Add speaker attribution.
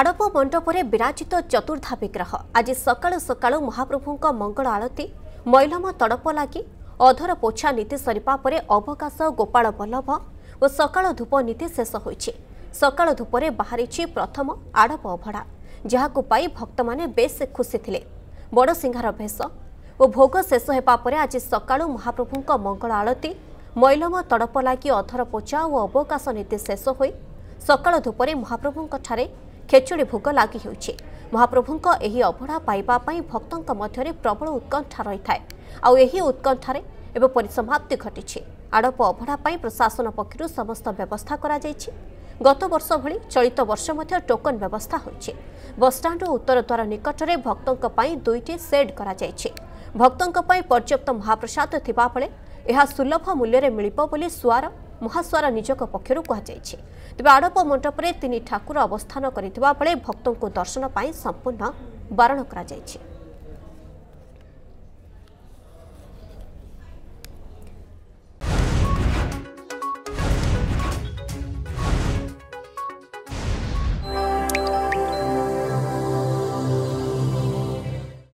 Speaker 1: ଆଡ଼ପ ମଣ୍ଡପରେ ବିରାଜିତ ଚତୁର୍ଦ୍ଧା ବିଗ୍ରହ ଆଜି ସକାଳୁ ସକାଳୁ ମହାପ୍ରଭୁଙ୍କ ମଙ୍ଗଳ ଆଳତୀ ମୈଲମ ତଡ଼ପ ଲାଗି ଅଧର ପୋଛା ନୀତି ସରିବା ପରେ ଅବକାଶ ଗୋପାଳ ବଲ୍ଲଭ ଓ ସକାଳ ଧୂପ ନୀତି ଶେଷ ହୋଇଛି ସକାଳ ଧୂପରେ ବାହାରିଛି ପ୍ରଥମ ଆଡ଼ପ ଅଭଡ଼ା ଯାହାକୁ ପାଇ ଭକ୍ତମାନେ ବେଶ୍ ଖୁସି ଥିଲେ ବଡ଼ସିଂହାର ଭେଷ ଓ ଭୋଗ ଶେଷ ହେବା ପରେ ଆଜି ସକାଳୁ ମହାପ୍ରଭୁଙ୍କ ମଙ୍ଗଳ ଆଳତୀ ମୈଲମ ତଡ଼ପ ଲାଗି ଅଧର ପୋଛା ଓ ଅବକାଶ ନୀତି ଶେଷ ହୋଇ ସକାଳ ଧୂପରେ ମହାପ୍ରଭୁଙ୍କଠାରେ ଖେଚୁଡ଼ି ଭୋଗ ଲାଗି ହେଉଛି ମହାପ୍ରଭୁଙ୍କ ଏହି ଅଭଡ଼ା ପାଇବା ପାଇଁ ଭକ୍ତଙ୍କ ମଧ୍ୟରେ ପ୍ରବଳ ଉତ୍କଣ୍ଠା ରହିଥାଏ ଆଉ ଏହି ଉତ୍କଣ୍ଠାରେ ଏବେ ପରିସମାପ୍ତି ଘଟିଛି ଆଡ଼ପ ଅଭଡ଼ା ପାଇଁ ପ୍ରଶାସନ ପକ୍ଷରୁ ସମସ୍ତ ବ୍ୟବସ୍ଥା କରାଯାଇଛି ଗତ ବର୍ଷ ଭଳି ଚଳିତ ବର୍ଷ ମଧ୍ୟ ଟୋକନ ବ୍ୟବସ୍ଥା ହୋଇଛି ବସ୍ଷ୍ଟାଣ୍ଡ ଓ ଉତ୍ତର ଦ୍ୱାର ନିକଟରେ ଭକ୍ତଙ୍କ ପାଇଁ ଦୁଇଟି ସେଡ୍ କରାଯାଇଛି ଭକ୍ତଙ୍କ ପାଇଁ ପର୍ଯ୍ୟାପ୍ତ ମହାପ୍ରସାଦ ଥିବାବେଳେ ଏହା ସୁଲଭ ମୂଲ୍ୟରେ ମିଳିବ ବୋଲି ସୁଆର ମହାସ୍ୱାର ନିଜଙ୍କ ପକ୍ଷରୁ କୁହାଯାଇଛି ତେବେ ଆଡ଼ପ ମଣ୍ଡପରେ ତିନି ଠାକୁର ଅବସ୍ଥାନ କରିଥିବା ବେଳେ ଭକ୍ତଙ୍କୁ ଦର୍ଶନ ପାଇଁ ସମ୍ପୂର୍ଣ୍ଣ ବାରଣ କରାଯାଇଛି